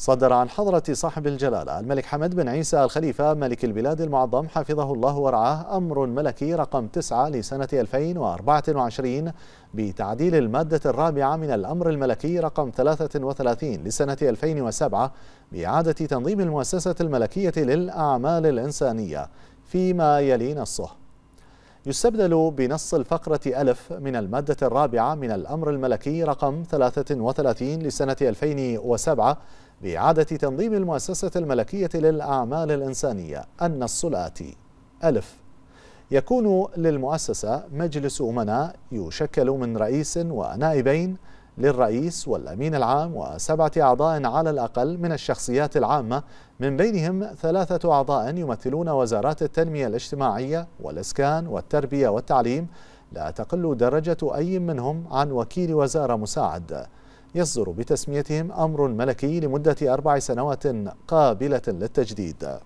صدر عن حضرة صاحب الجلالة الملك حمد بن عيسى الخليفة ملك البلاد المعظم حفظه الله ورعاه أمر ملكي رقم 9 لسنة 2024 بتعديل المادة الرابعة من الأمر الملكي رقم 33 لسنة 2007 بإعادة تنظيم المؤسسة الملكية للأعمال الإنسانية فيما يلي نصه يستبدل بنص الفقرة ألف من المادة الرابعة من الأمر الملكي رقم 33 لسنة 2007 بإعادة تنظيم المؤسسة الملكية للأعمال الإنسانية النص الآتي ألف يكون للمؤسسة مجلس أمناء يشكل من رئيس ونائبين للرئيس والأمين العام وسبعة أعضاء على الأقل من الشخصيات العامة من بينهم ثلاثة أعضاء يمثلون وزارات التنمية الاجتماعية والإسكان والتربية والتعليم لا تقل درجة أي منهم عن وكيل وزارة مساعد يصدر بتسميتهم أمر ملكي لمدة أربع سنوات قابلة للتجديد